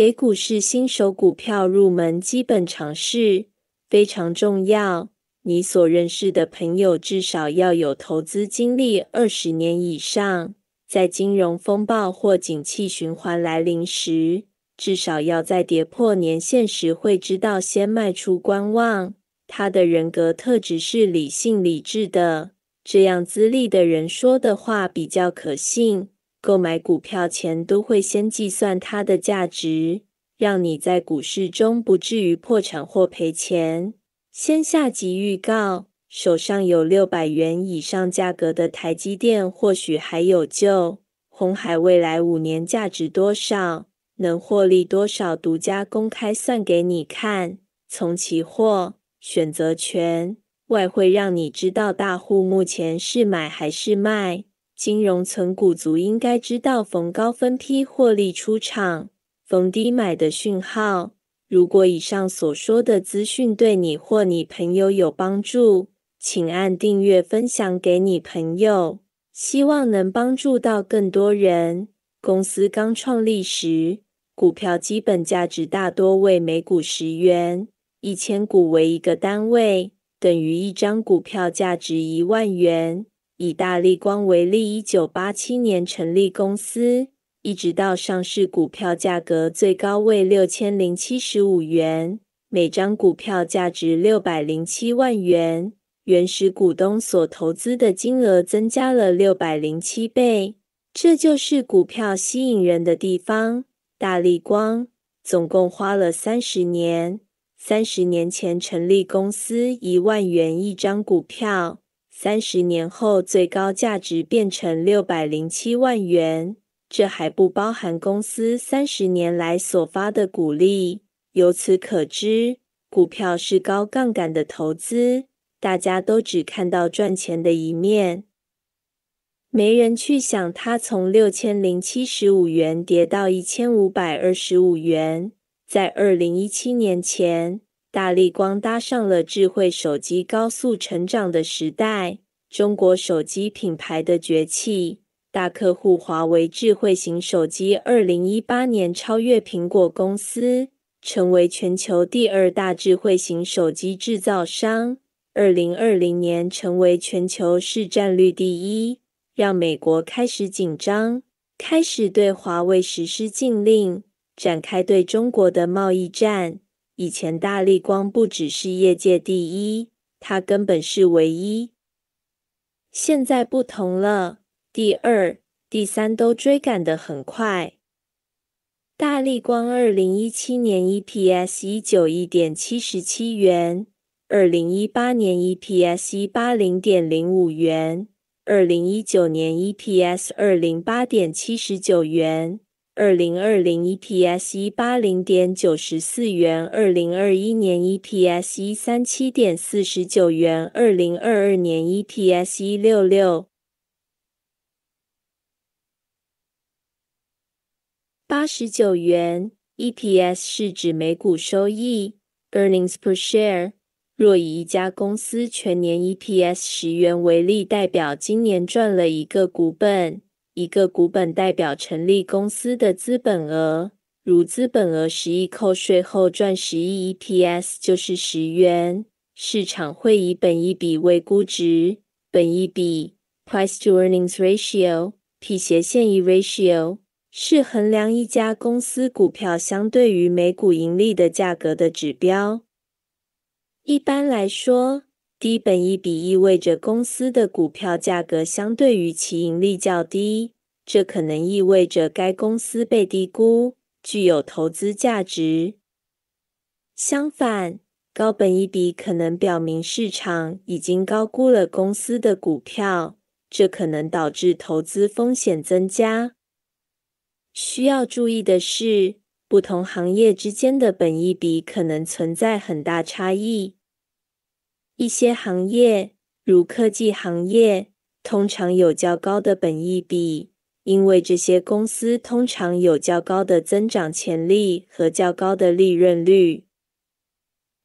给股市新手股票入门基本常识非常重要。你所认识的朋友至少要有投资经历二十年以上。在金融风暴或景气循环来临时，至少要在跌破年限时会知道先卖出观望。他的人格特质是理性理智的，这样资历的人说的话比较可信。购买股票前都会先计算它的价值，让你在股市中不至于破产或赔钱。先下集预告：手上有六百元以上价格的台积电或许还有救。红海未来五年价值多少，能获利多少？独家公开算给你看。从期货、选择权、外汇，让你知道大户目前是买还是卖。金融存股族应该知道逢高分批获利出场，逢低买的讯号。如果以上所说的资讯对你或你朋友有帮助，请按订阅分享给你朋友，希望能帮助到更多人。公司刚创立时，股票基本价值大多为每股十元，一千股为一个单位，等于一张股票价值一万元。以大力光为例，一九八七年成立公司，一直到上市，股票价格最高为六千零七十五元，每张股票价值六百零七万元，原始股东所投资的金额增加了六百零七倍，这就是股票吸引人的地方。大力光总共花了三十年，三十年前成立公司，一万元一张股票。三十年后，最高价值变成六百零七万元，这还不包含公司三十年来所发的股利。由此可知，股票是高杠杆的投资，大家都只看到赚钱的一面，没人去想它从六千零七十五元跌到一千五百二十五元，在二零一七年前。大力光搭上了智慧手机高速成长的时代，中国手机品牌的崛起。大客户华为智慧型手机，二零一八年超越苹果公司，成为全球第二大智慧型手机制造商。二零二零年成为全球市占率第一，让美国开始紧张，开始对华为实施禁令，展开对中国的贸易战。以前，大力光不只是业界第一，它根本是唯一。现在不同了，第二、第三都追赶得很快。大力光，二零一七年 EPS 一九一点七十七元，二零一八年 EPS 一八零点零五元，二零一九年 EPS 二零八点七十九元。二零二零 E P S 一八零点九十四元，二零二一年 E P S 一三七点四十九元，二零二二年 E P S 一六六八十九元。E P S 是指每股收益 （earnings per share）。若以一家公司全年 E P S 十元为例，代表今年赚了一个股本。一个股本代表成立公司的资本额，如资本额十亿，扣税后赚十亿，EPS 就是十元。市场会以本一比为估值，本一比 （Price to Earnings Ratio，P/E Ratio） 是衡量一家公司股票相对于每股盈利的价格的指标。一般来说，低本益比意味着公司的股票价格相对于其盈利较低，这可能意味着该公司被低估，具有投资价值。相反，高本益比可能表明市场已经高估了公司的股票，这可能导致投资风险增加。需要注意的是，不同行业之间的本益比可能存在很大差异。一些行业，如科技行业，通常有较高的本益比，因为这些公司通常有较高的增长潜力和较高的利润率；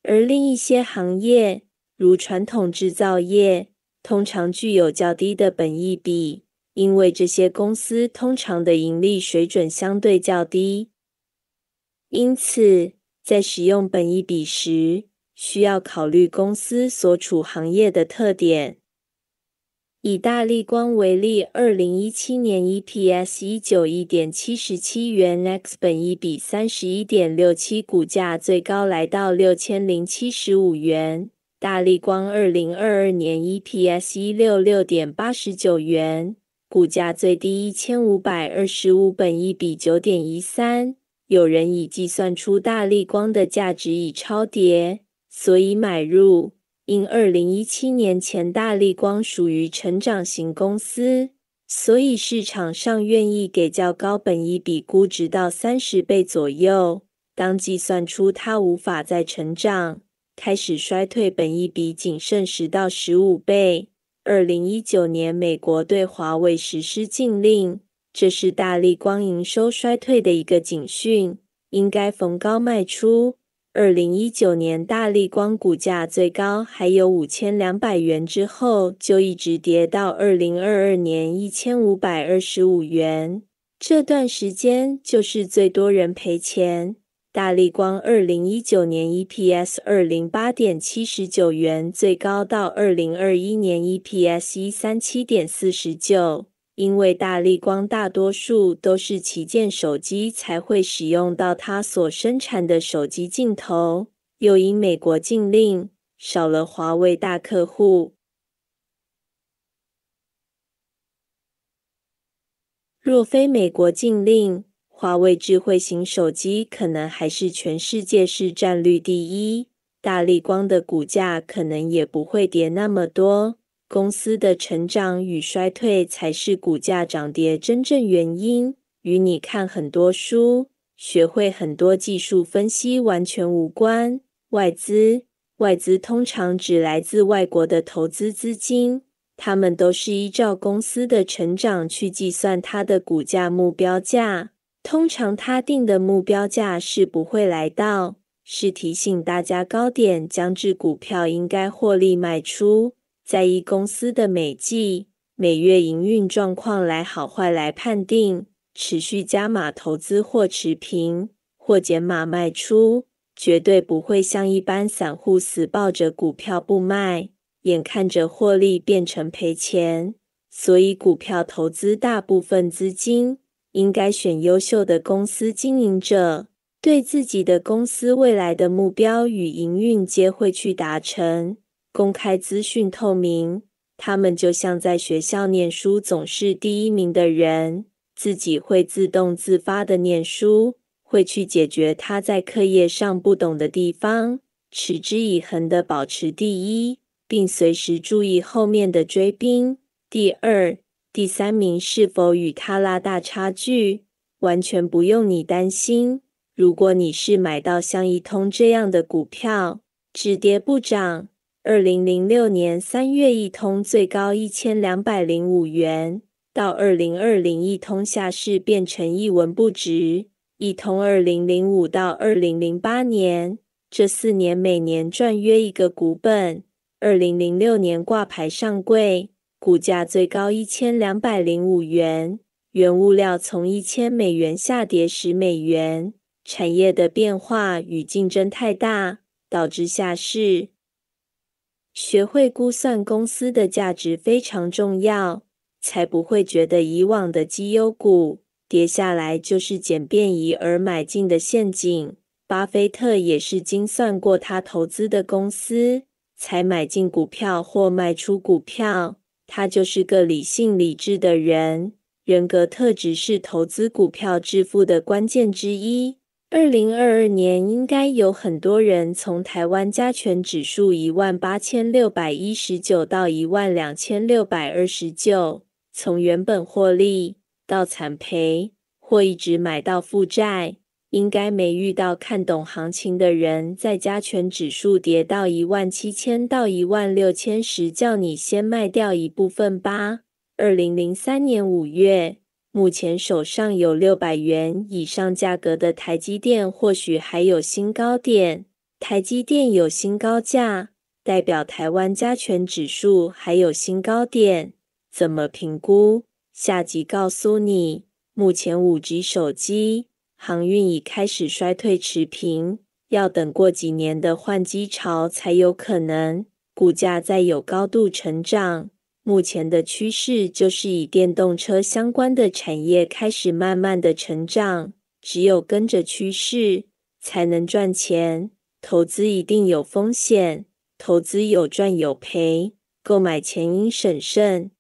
而另一些行业，如传统制造业，通常具有较低的本益比，因为这些公司通常的盈利水准相对较低。因此，在使用本益比时，需要考虑公司所处行业的特点。以大立光为例，二零一七年 EPS 一九一点七十七元，x 本一比三十一点六七，股价最高来到六千零七十五元。大立光二零二二年 EPS 一六六点八十九元，股价最低一千五百二十五，本一比九点一三。有人已计算出大立光的价值已超跌。所以买入，因二零一七年前，大力光属于成长型公司，所以市场上愿意给较高本益比估值到三十倍左右。当计算出它无法再成长，开始衰退，本益比仅剩十到十五倍。二零一九年，美国对华为实施禁令，这是大力光营收衰退的一个警讯，应该逢高卖出。二零一九年，大立光股价最高还有五千两百元，之后就一直跌到二零二二年一千五百二十五元。这段时间就是最多人赔钱。大立光二零一九年 EPS 二零八点七十九元，最高到二零二一年 EPS 一三七点四十九。因为大丽光大多数都是旗舰手机才会使用到它所生产的手机镜头，又因美国禁令，少了华为大客户。若非美国禁令，华为智慧型手机可能还是全世界市占率第一，大丽光的股价可能也不会跌那么多。公司的成长与衰退才是股价涨跌真正原因，与你看很多书、学会很多技术分析完全无关。外资，外资通常指来自外国的投资资金，他们都是依照公司的成长去计算它的股价目标价。通常，他定的目标价是不会来到，是提醒大家高点将至，股票应该获利卖出。在意公司的每季、每月营运状况来好坏来判定，持续加码投资或持平或减码卖出，绝对不会像一般散户死抱着股票不卖，眼看着获利变成赔钱。所以，股票投资大部分资金应该选优秀的公司经营者，对自己的公司未来的目标与营运皆会去达成。公开资讯透明，他们就像在学校念书总是第一名的人，自己会自动自发的念书，会去解决他在课业上不懂的地方，持之以恒的保持第一，并随时注意后面的追兵，第二、第三名是否与他拉大差距，完全不用你担心。如果你是买到像一通这样的股票，只跌不涨。二零零六年三月，一通最高一千两百零五元，到二零二零一通下市，变成一文不值。一通二零零五到二零零八年，这四年每年赚约一个股本。二零零六年挂牌上柜，股价最高一千两百零五元，原物料从一千美元下跌十美元，产业的变化与竞争太大，导致下市。学会估算公司的价值非常重要，才不会觉得以往的绩优股跌下来就是简便宜而买进的陷阱。巴菲特也是精算过他投资的公司才买进股票或卖出股票，他就是个理性理智的人，人格特质是投资股票致富的关键之一。二零二二年应该有很多人从台湾加权指数一万八千六百一十九到一万两千六百二十九，从原本获利到惨赔，或一直买到负债，应该没遇到看懂行情的人在加权指数跌到一万七千到一万六千时叫你先卖掉一部分吧。二零零三年五月。目前手上有六百元以上价格的台积电，或许还有新高点。台积电有新高价，代表台湾加权指数还有新高点。怎么评估？下集告诉你。目前五 G 手机航运已开始衰退持平，要等过几年的换机潮才有可能股价再有高度成长。目前的趋势就是以电动车相关的产业开始慢慢的成长，只有跟着趋势才能赚钱。投资一定有风险，投资有赚有赔，购买前应审慎。